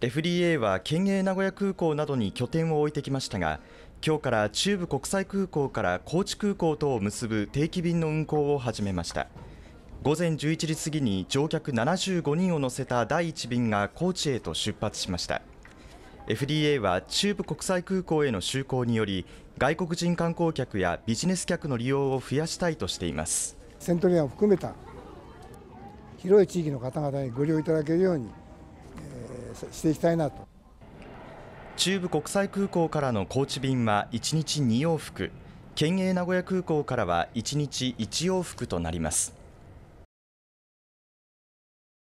FDA は県営名古屋空港などに拠点を置いてきましたが今日から中部国際空港から高知空港とを結ぶ定期便の運航を始めました午前11時過ぎに乗客75人を乗せた第1便が高知へと出発しました FDA は中部国際空港への就航により外国人観光客やビジネス客の利用を増やしたいとしていますセントリアを含めた広い地域の方々にご利用いただけるようにしていきたいなと中部国際空港からの高知便は1日2往復県営名古屋空港からは1日1往復となります。